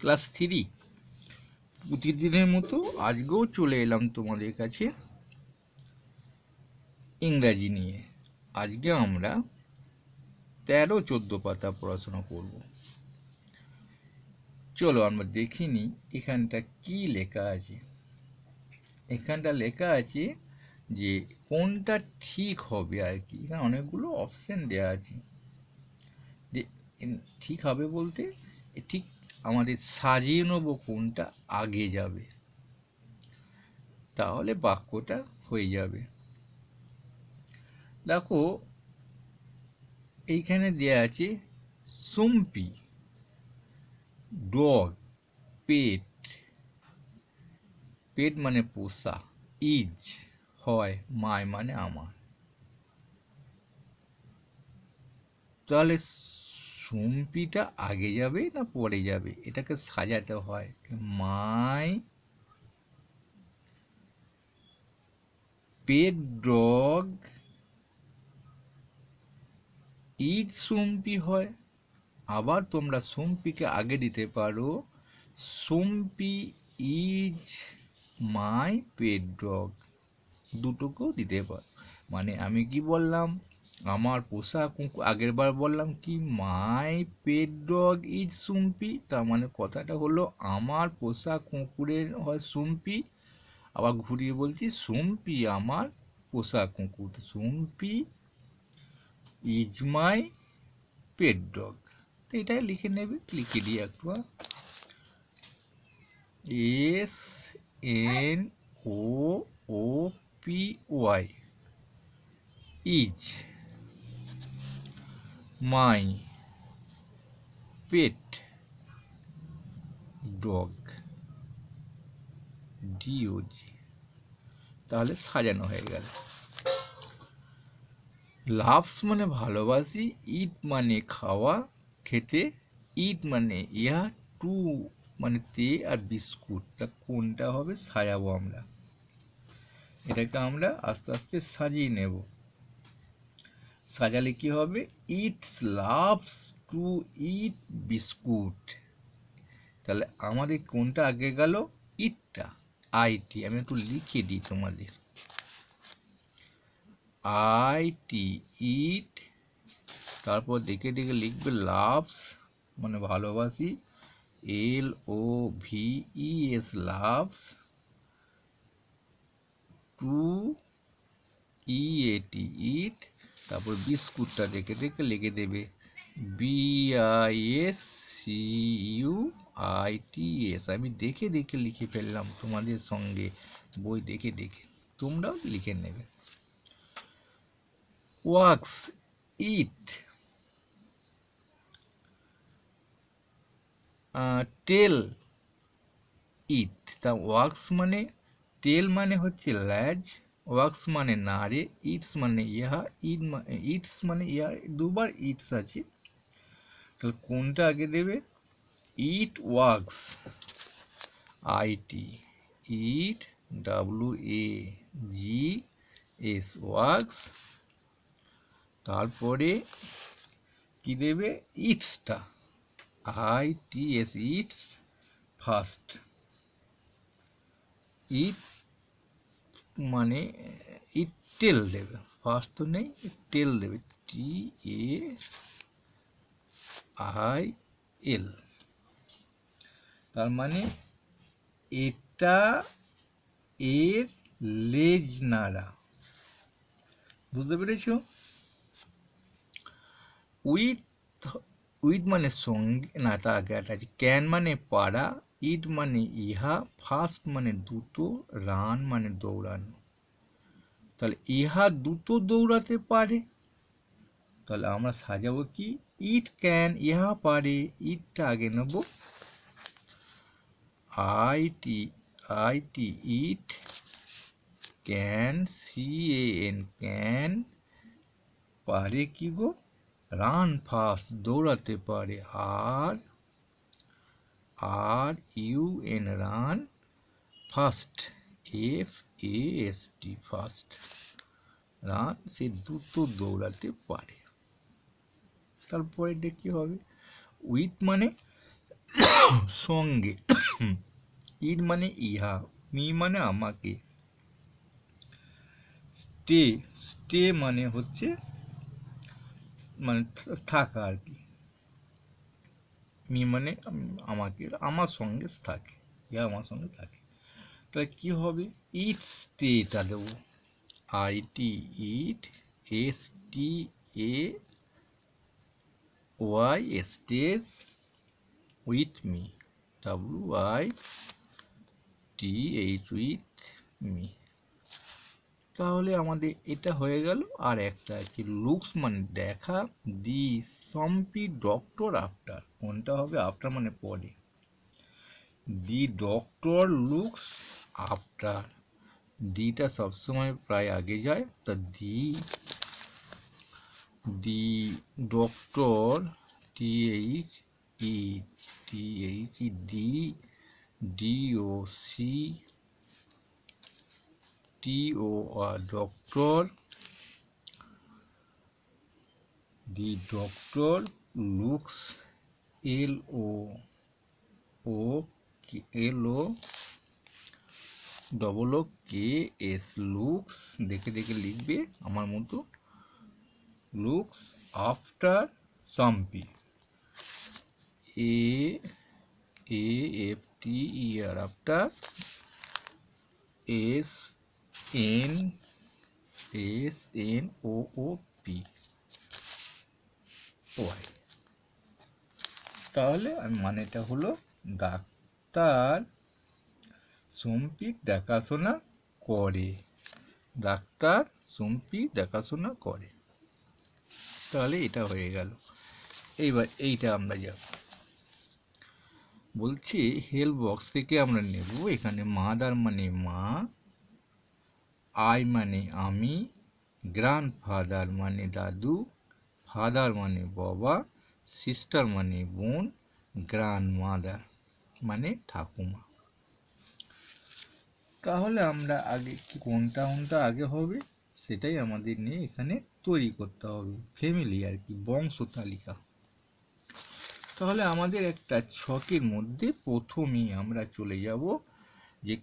class three প্রতিদিনের মতো আজকেও চলে এলাম তোমাদের কাছে ইংরাজি নিয়ে আজকে আমরা তেরো চোদ্দো পাতা পড়াশোনা করব চলো আমরা দেখিনি এখানটা কি লেখা আছে এখানটা লেখা আছে যে কোনটা ঠিক হবে আর কি এখানে অনেকগুলো অপশান দেওয়া আছে যে ঠিক হবে বলতে ঠিক আমাদের সাজিয়ে নেব কোনটা আগে যাবে তাহলে বাক্যটা হয়ে যাবে দেখো এইখানে দেয়া আছে সুম্পি ডগ পেট পেট মানে পোষা ইজ হয় মায় মানে আমার তাহলে সম্পিটা আগে যাবে না পরে যাবে এটাকে সাজাতে হয় মাই পেট ডগ ইট সুম্পি হয় আবার তোমরা সুম্পিকে আগে দিতে পারো সুম্পি ইজ মাই পেট ডগ দুটোকেও দিতে পারো মানে আমি কি বললাম আমার পোষা কুকুর আগের বার বললাম কি মাই পেট ডগ ইজ সুম্পি তার মানে কথাটা হলো আমার পোষা কুকুরের হয় সুম্পি আবার ঘুরিয়ে বলছি সুম্পি আমার পোষা কুকুর সুম্পি ইজ মাই পেট ডগ তো এটাই লিখে নেবে লিখে দিই একবার S N O O P Y is my pet dog dog তাহলে সাজানো হয়ে গেল লাভস মানে ভালোবাসি ইট মানে খাওয়া খেতে ইট মানে ইয়া টু মানে তে আর বিস্কুট তা কোনটা হবে সাজাবো আমরা এটাকে আমরা আস্তে আস্তে সাজিয়ে নেবো সাজালে কি হবে it loves to eat biscuit তাহলে আমাদের কোনটা আগে গেল ইটটা আইটি আমি একটু লিখে দিই তোমাদের আইটি ইট তারপর দেখে দেখে লিখবে লাভস মানে ভালোবাসি L O V E S loves to E A T eat তারপর বিস্কুটটা দেখে দেখে লিখে দেবে B I S C U I T S আমি দেখে দেখে লিখে ফেললাম তোমাদের সঙ্গে বই দেখে দেখে তোমরাও লিখে নেবে ওয়াক্স ইট টেল ইট তা ওয়াক্স মানে টেল মানে হচ্ছে ল্যাজ ওয়াক্স মানে না রে ইটস মানে ইহা ইট ইটস মানে ইহা দুবার ইটস আছে তাহলে কোনটা আগে দেবে eat wags I T it W A G S wags তারপরে কি দেবে ইটসটা I T S its first it মানে ই টেল দেবে ফার্স্ট তো নেই টেল দেবে টি এ আই এল তার মানে এটা এর লেজ নাড়া বুঝতে পেরেছ উইথ উইথ মানে সঙ্গে না তা আগে আছে ক্যান মানে পারা ইড মানে ইহা ফাস্ট মানে দ্রুত রান মানে দৌড়ানো তাহলে ইহা দ্রুত দৌড়াতে পারে তাহলে আমরা সাজাবো কি ইট ক্যান ইহা পারে ইটটা আগে নেব I T I T it can C N can পারে কি গো রান ফাস্ট দৌড়াতে পারে আর R U N run first F S T first run সে দ্রুত দৌড়াতে পারে তারপরে এটা কী হবে উইথ মানে সঙ্গে ইট মানে ইহা মি মানে আমাকে স্টে স্টে মানে হচ্ছে মানে থাকা আর কি মি মানে আমাকে আমার সঙ্গে থাকে ইয়া আমার সঙ্গে থাকে তাহলে কী হবে ইট স্টেটা দেবো I T it S T A Y stays with me W I T H with me তাহলে আমাদের এটা হয়ে গেল আর একটা আছে লুকস মানে দেখা দি সম্পি ডক্টর আফটার কোনটা হবে আফটার মানে পরে দি ডক্টর লুকস আফটার দিটা সবসময় প্রায় আগে যায় তা the the doctor T H E T H D D O C T O doctor D doctor looks L O O L O double O K S looks দেখে দেখে লিখবে আমার মতো লুকস আফটার সাম্পি এ এ এফ টি ইয়ার after S N S N O O P Y তাহলে মানেটা হলো ডাক্তার সম্পিত দেখাশোনা করে ডাক্তার সম্পি দেখাশোনা করে তাহলে এটা হয়ে গেল এইবার এইটা আমরা যাব বলছি হেল্প বক্স থেকে আমরা নেব এখানে মাদার মানে মা আই মানে আমি গ্র্যান্ড ফাদার মানে দাদু ফাদার মানে বাবা সিস্টার মানে বোন গ্র্যান্ড মাদার মানে ঠাকুমা তাহলে আমরা আগে কি কোনটা কোনটা আগে হবে সেটাই আমাদের নিয়ে এখানে তৈরি করতে হবে ফ্যামিলি আর কি বংশ তালিকা তাহলে আমাদের একটা ছকের মধ্যে প্রথমেই আমরা চলে যাব যে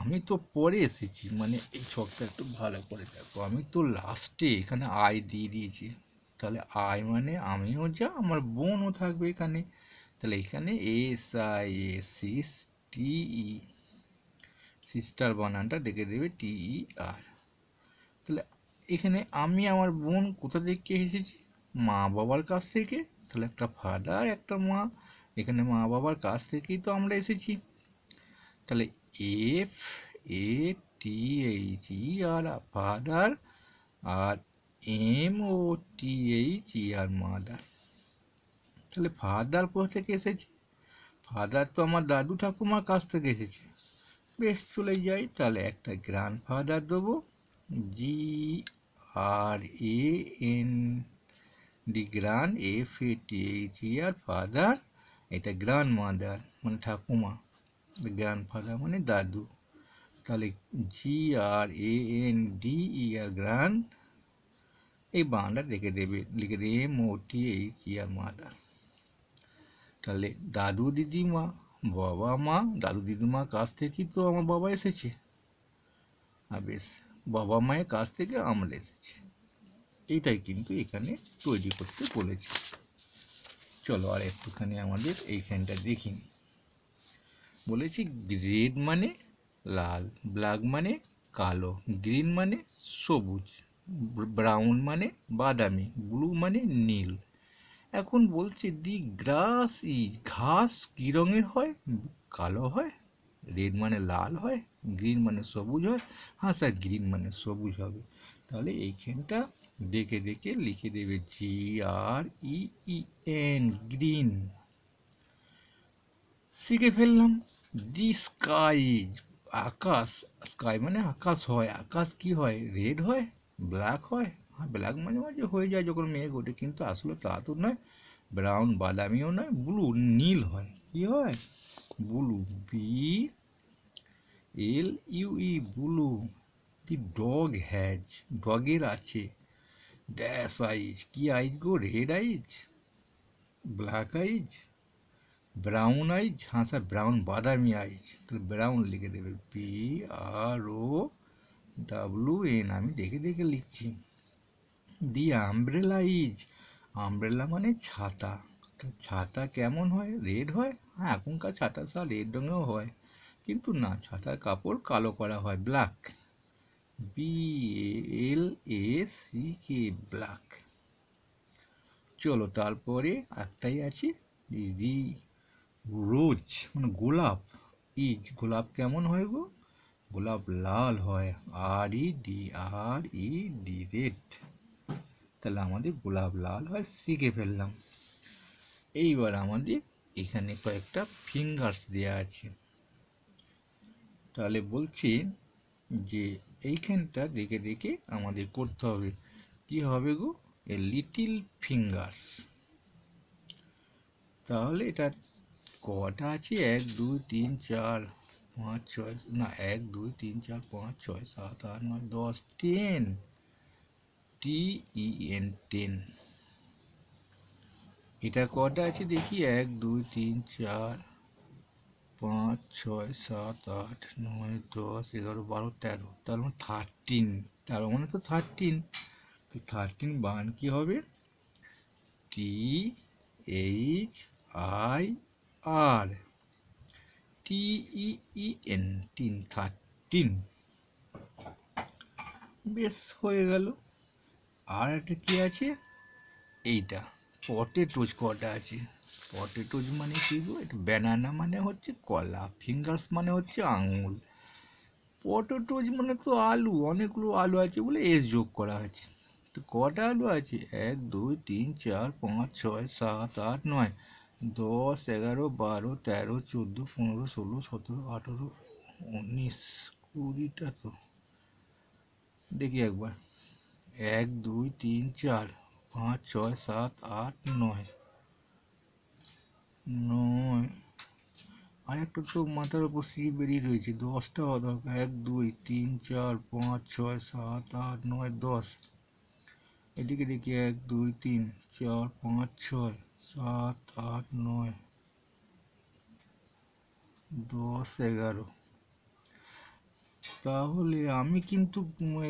আমি তো পরে এসেছি মানে এই ছকটা একটু ভালো করে দেখো আমি তো লাস্টে এখানে আয় দিয়ে দিয়েছি তাহলে আয় মানে আমিও যা আমার বোনও থাকবে এখানে তাহলে এখানে S I S sis T E sister বানানটা দেখে দেবে টিই আর e, তাহলে এখানে আমি আমার বোন কোথা থেকে এসেছি মা বাবার কাছ থেকে তাহলে একটা ফাদার একটা মা এখানে মা বাবার কাছ থেকেই তো আমরা এসেছি তাহলে F A T H E R father আর M O T H E R mother তাহলে ফাদার কোথা থেকে এসেছে ফাদার তো আমার দাদু ঠাকুমার কাছ থেকে এসেছে বেশ চলে যাই তাহলে একটা গ্র্যান্ড ফাদার দেবো G R A N D grand F A T H E R father এটা গ্রান্ড মাদার মানে ঠাকুমা গ্র্যান্ডফাদার মানে দাদু তাহলে G R A N D E R grand এই বাংলা রেখে দেবে লিখে দেবে M O T H E R mother তাহলে দাদু দিদিমা বাবা মা দাদু দিদিমার কাছ থেকেই তো আমার বাবা এসেছে আর বেশ বাবা মায়ের কাছ থেকে আমরা এসেছি এইটাই কিন্তু এখানে তৈরি করতে বলেছি চলো আর একটুখানি আমাদের এইখানটা দেখিনি বলেছি রেড মানে লাল ব্ল্যাক মানে কালো গ্রিন মানে সবুজ ব্রাউন মানে বাদামি ব্লু মানে নীল এখন বলছে দি গ্রাস ই ঘাস কী রঙের হয় কালো হয় রেড মানে লাল হয় গ্রিন মানে সবুজ হয় হ্যাঁ স্যার গ্রিন মানে সবুজ হবে তাহলে এইখানটা দেখে দেখে লিখে দেবে জি আর ই এন গ্রিন শিখে ফেললাম দি স্কাই আকাশ স্কাই মানে আকাশ হয় আকাশ কি হয় রেড হয় ব্ল্যাক হয় হ্যাঁ ব্ল্যাক মাঝে মাঝে হয়ে যায় যখন মেঘ ওঠে কিন্তু আসলে তা তো নয় ব্রাউন বাদামিও নয় ব্লু নীল হয় কি হয় blue B L U E blue the dog has ডগের আছে ড্যাশ আইজ কি আইজ গো red eyes black eyes brown eyes হ্যাঁ স্যার ব্রাউন বাদামি আইজ তাহলে ব্রাউন লিখে দেবে B R O W N আমি দেখে দেখে লিখছি দি আমব্রেলা ইজ আমব্রেলা মানে ছাতা ছাতা কেমন হয় রেড হয় হ্যাঁ এখনকার ছাতা স্যার রেড রঙেও হয় কিন্তু না ছাতার কাপড় কালো করা হয় black B L A C K black চলো তারপরে একটাই আছে দি রোজ মানে গোলাপ ইজ গোলাপ কেমন হয় গো গোলাপ লাল হয় R E D R E D red তাহলে আমাদের গোলাপ লাল হয় শিখে ফেললাম এইবার আমাদের এখানে কয়েকটা ফিঙ্গার্স দেওয়া আছে তাহলে বলছি যে এইখানটা দেখে দেখে আমাদের করতে হবে কি হবে গো এ লিটিল ফিঙ্গার্স তাহলে এটা কটা আছে এক দুই তিন চার পাঁচ ছয় না এক দুই তিন চার পাঁচ ছয় সাত আট নয় দশ ten T E N ten এটা কটা আছে দেখি এক দুই তিন চার পাঁচ ছয় সাত আট নয় দশ এগারো বারো তেরো তার মানে থার্টিন তার মানে তো থার্টিন তো থার্টিন বান কী হবে T H I R T E N teen thirteen বেশ হয়ে গেল আর একটা কী আছে এইটা পটেটোজ কটা আছে পটেটোজ মানে কী গো এটা ব্যানানা মানে হচ্ছে কলা ফিঙ্গার্স মানে হচ্ছে আঙুল পটেটোজ মানে তো আলু অনেকগুলো আলু আছে বলে এস যোগ করা আছে তো কটা আলু আছে এক দুই তিন চার পাঁচ ছয় সাত আট নয় দশ এগারো বারো তেরো চোদ্দো পনেরো ষোলো সতেরো আঠেরো উনিশ কুড়িটা তো দেখি একবার এক দুই তিন চার পাঁচ ছয় সাত আট নয় নয় আর একটা তো মাথার উপর সিঁড়ি বেরিয়ে রয়েছে দশটা হওয়া দরকার এক দুই তিন চার পাঁচ ছয় সাত আট নয় দশ এদিকে দেখি এক দুই তিন চার পাঁচ ছয় সাত আট নয় দশ এগারো তাহলে আমি কিন্তু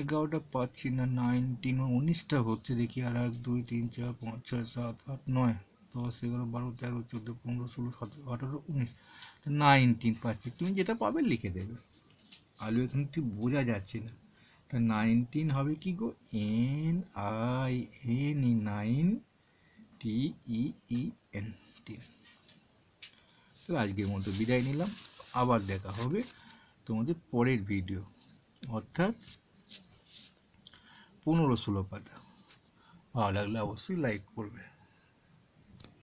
এগারোটা পাচ্ছি না নাইনটিন উনিশটা হচ্ছে দেখি আর এক দুই তিন চার পাঁচ ছয় সাত আট নয় দশ এগারো বারো তেরো চোদ্দো পনেরো ষোলো সতেরো আঠারো উনিশ নাইনটিন পাচ্ছি তুমি যেটা পাবে লিখে দেবে আলু এখানে ঠিক বোঝা যাচ্ছে না তা নাইনটিন হবে কি গো N I N E nine T E N teen তাহলে আজকের মতো বিদায় নিলাম আবার দেখা হবে তোমাদের পরের ভিডিও অর্থাৎ পনেরো ষোলো পাতা ভালো লাগলে অবশ্যই লাইক করবে